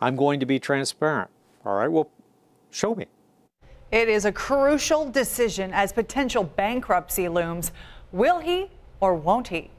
I'm going to be transparent. All right, well, show me. It is a crucial decision as potential bankruptcy looms. Will he or won't he?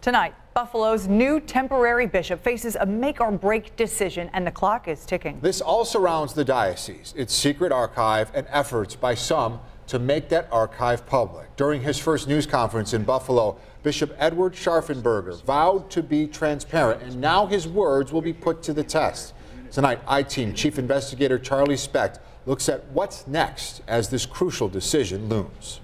Tonight, Buffalo's new temporary bishop faces a make or break decision, and the clock is ticking. This all surrounds the diocese, its secret archive, and efforts by some to make that archive public. During his first news conference in Buffalo, Bishop Edward Scharfenberger vowed to be transparent, and now his words will be put to the test. Tonight, I-Team Chief Investigator Charlie Specht looks at what's next as this crucial decision looms.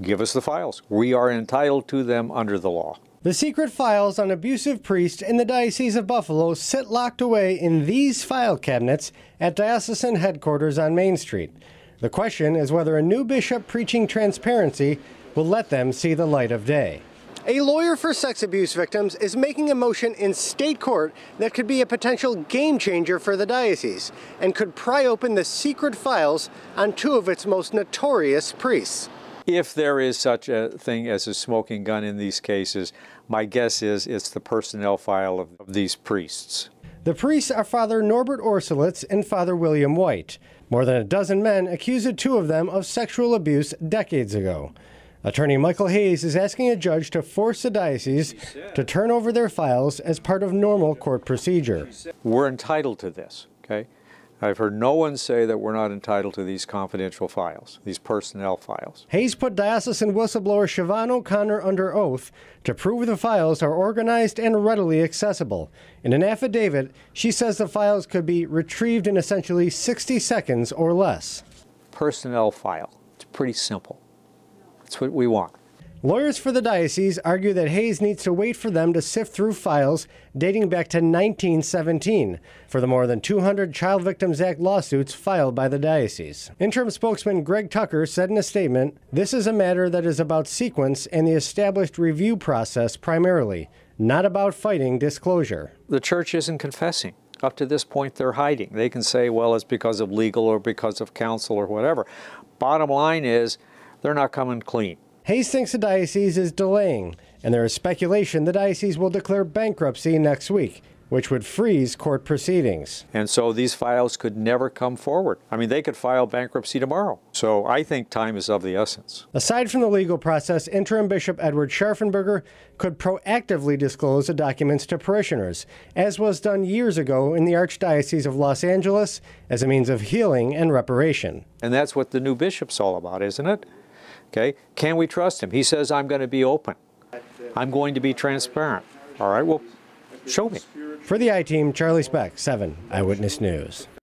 Give us the files. We are entitled to them under the law. The secret files on abusive priests in the Diocese of Buffalo sit locked away in these file cabinets at diocesan headquarters on Main Street. The question is whether a new bishop preaching transparency will let them see the light of day. A lawyer for sex abuse victims is making a motion in state court that could be a potential game changer for the diocese and could pry open the secret files on two of its most notorious priests. If there is such a thing as a smoking gun in these cases, my guess is it's the personnel file of these priests. The priests are Father Norbert Orsolitz and Father William White. More than a dozen men accused two of them of sexual abuse decades ago. Attorney Michael Hayes is asking a judge to force the diocese to turn over their files as part of normal court procedure. We're entitled to this, okay? I've heard no one say that we're not entitled to these confidential files, these personnel files. Hayes put diocesan whistleblower Siobhan O'Connor under oath to prove the files are organized and readily accessible. In an affidavit, she says the files could be retrieved in essentially 60 seconds or less. Personnel file. It's pretty simple. That's what we want. Lawyers for the diocese argue that Hayes needs to wait for them to sift through files dating back to 1917 for the more than 200 Child Victims Act lawsuits filed by the diocese. Interim spokesman Greg Tucker said in a statement This is a matter that is about sequence and the established review process primarily, not about fighting disclosure. The church isn't confessing. Up to this point, they're hiding. They can say, well, it's because of legal or because of counsel or whatever. Bottom line is, they're not coming clean. Hayes thinks the diocese is delaying, and there is speculation the diocese will declare bankruptcy next week, which would freeze court proceedings. And so these files could never come forward. I mean, they could file bankruptcy tomorrow. So I think time is of the essence. Aside from the legal process, interim Bishop Edward Scharfenberger could proactively disclose the documents to parishioners, as was done years ago in the Archdiocese of Los Angeles as a means of healing and reparation. And that's what the new bishop's all about, isn't it? Okay, can we trust him? He says, I'm going to be open. I'm going to be transparent. All right, well, show me. For the I-Team, Charlie Speck, 7 Eyewitness News.